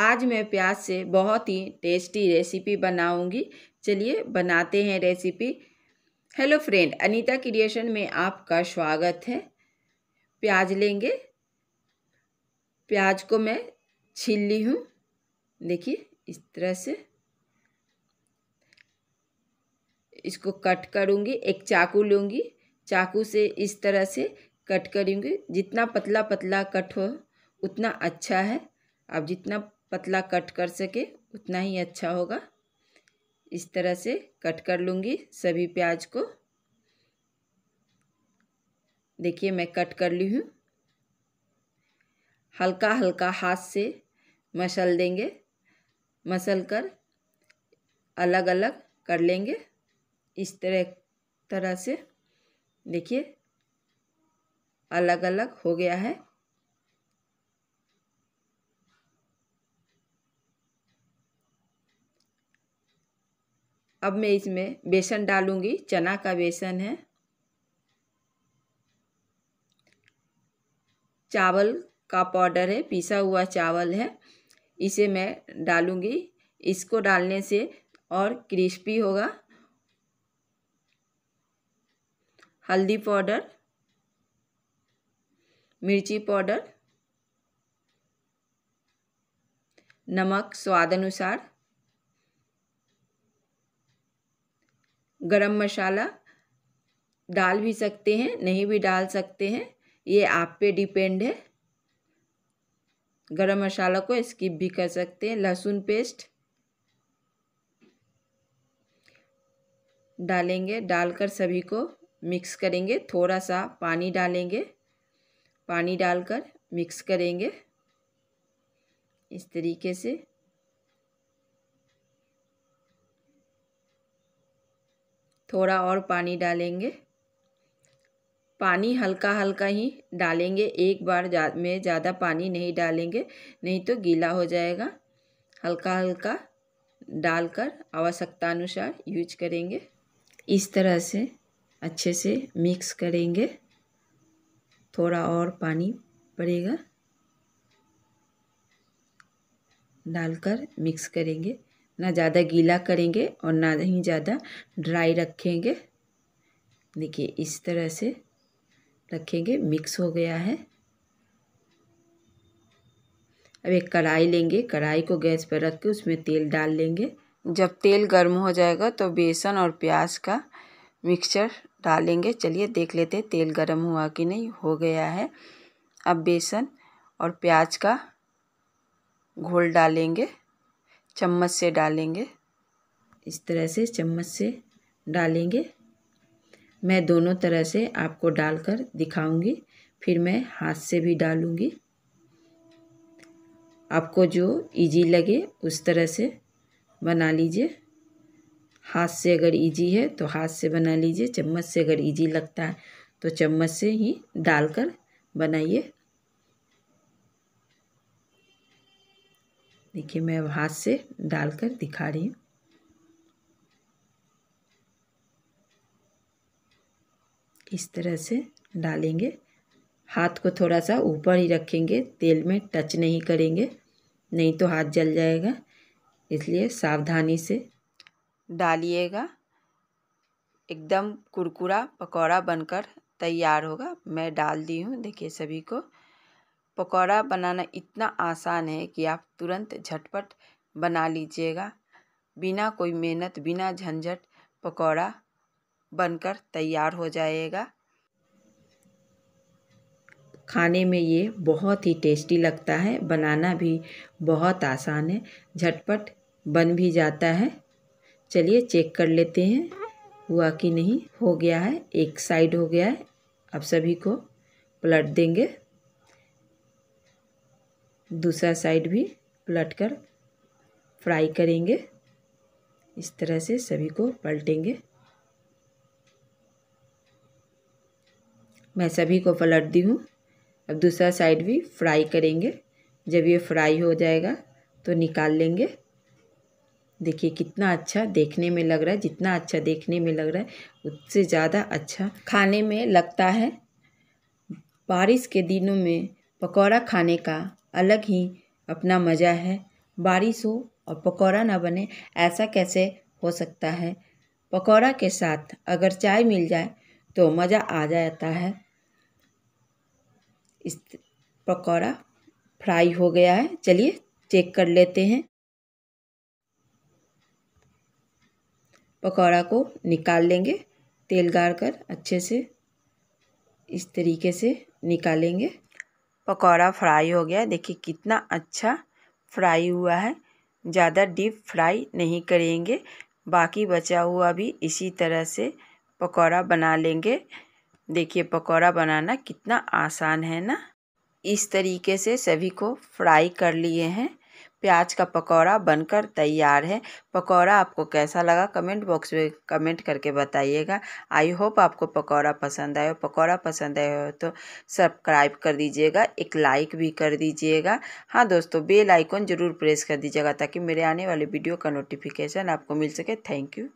आज मैं प्याज से बहुत ही टेस्टी रेसिपी बनाऊंगी चलिए बनाते हैं recipe hello friend Anita creation में आपका स्वागत है प्याज लेंगे प्याज को मैं छील ली हूँ देखिए इस तरह से इसको कट करूँगी एक चाकू लूँगी चाकू से इस तरह से कट करूँगी जितना पतला पतला कट हो उतना अच्छा है आप जितना पतला कट कर सके उतना ही अच्छा होगा इस तरह से कट कर लूँगी सभी प्याज को देखिए मैं कट कर ली हूँ हल्का हल्का हाथ से मसल देंगे मसल कर अलग अलग कर लेंगे इस तरह तरह से देखिए अलग अलग हो गया है अब मैं इसमें बेसन डालूँगी चना का बेसन है चावल का पाउडर है पिसा हुआ चावल है इसे मैं डालूँगी इसको डालने से और क्रिस्पी होगा हल्दी पाउडर मिर्ची पाउडर नमक स्वाद अनुसार गरम मसाला डाल भी सकते हैं नहीं भी डाल सकते हैं ये आप पे डिपेंड है गरम मसाला को स्किप भी कर सकते हैं लहसुन पेस्ट डालेंगे डालकर सभी को मिक्स करेंगे थोड़ा सा पानी डालेंगे पानी डालकर मिक्स करेंगे इस तरीके से थोड़ा और पानी डालेंगे पानी हल्का हल्का ही डालेंगे एक बार जा, में ज़्यादा पानी नहीं डालेंगे नहीं तो गीला हो जाएगा हल्का हल्का डालकर आवश्यकता अनुसार यूज करेंगे इस तरह से अच्छे से मिक्स करेंगे थोड़ा और पानी पड़ेगा डालकर मिक्स करेंगे ना ज़्यादा गीला करेंगे और ना ही ज़्यादा ड्राई रखेंगे देखिए इस तरह से रखेंगे मिक्स हो गया है अब एक कढ़ाई लेंगे कढ़ाई को गैस पर रख के उसमें तेल डाल लेंगे जब तेल गर्म हो जाएगा तो बेसन और प्याज का मिक्सचर डालेंगे चलिए देख लेते तेल गर्म हुआ कि नहीं हो गया है अब बेसन और प्याज का घोल डालेंगे चम्मच से डालेंगे इस तरह से चम्मच से डालेंगे मैं दोनों तरह से आपको डालकर दिखाऊंगी फिर मैं हाथ से भी डालूंगी आपको जो इजी लगे उस तरह से बना लीजिए हाथ से अगर इजी है तो हाथ से बना लीजिए चम्मच से अगर इजी लगता है तो चम्मच से ही डालकर बनाइए देखिए मैं हाथ से डालकर दिखा रही हूँ इस तरह से डालेंगे हाथ को थोड़ा सा ऊपर ही रखेंगे तेल में टच नहीं करेंगे नहीं तो हाथ जल जाएगा इसलिए सावधानी से डालिएगा एकदम कुरकुरा पकौड़ा बनकर तैयार होगा मैं डाल दी हूँ देखिए सभी को पकौड़ा बनाना इतना आसान है कि आप तुरंत झटपट बना लीजिएगा बिना कोई मेहनत बिना झंझट पकौड़ा बनकर तैयार हो जाएगा खाने में ये बहुत ही टेस्टी लगता है बनाना भी बहुत आसान है झटपट बन भी जाता है चलिए चेक कर लेते हैं हुआ कि नहीं हो गया है एक साइड हो गया है अब सभी को पलट देंगे दूसरा साइड भी पलट कर फ्राई करेंगे इस तरह से सभी को पलटेंगे मैं सभी को पलट दी हूँ अब दूसरा साइड भी फ्राई करेंगे जब ये फ्राई हो जाएगा तो निकाल लेंगे देखिए कितना अच्छा देखने में लग रहा है जितना अच्छा देखने में लग रहा है उससे ज़्यादा अच्छा खाने में लगता है बारिश के दिनों में पकौड़ा खाने का अलग ही अपना मज़ा है बारिश हो और पकौड़ा ना बने ऐसा कैसे हो सकता है पकौड़ा के साथ अगर चाय मिल जाए तो मज़ा आ जाता है इस पकौड़ा फ्राई हो गया है चलिए चेक कर लेते हैं पकौड़ा को निकाल लेंगे तेल गाड़ कर अच्छे से इस तरीके से निकालेंगे पकौड़ा फ्राई हो गया देखिए कितना अच्छा फ्राई हुआ है ज़्यादा डीप फ्राई नहीं करेंगे बाकी बचा हुआ भी इसी तरह से पकौड़ा बना लेंगे देखिए पकौड़ा बनाना कितना आसान है ना इस तरीके से सभी को फ्राई कर लिए हैं प्याज का पकौड़ा बनकर तैयार है पकौड़ा आपको कैसा लगा कमेंट बॉक्स में कमेंट करके बताइएगा आई होप आपको पकौड़ा पसंद आए पकौड़ा पसंद आए हो तो सब्सक्राइब कर दीजिएगा एक लाइक भी कर दीजिएगा हाँ दोस्तों बेल आइकॉन ज़रूर प्रेस कर दीजिएगा ताकि मेरे आने वाले वीडियो का नोटिफिकेशन आपको मिल सके थैंक यू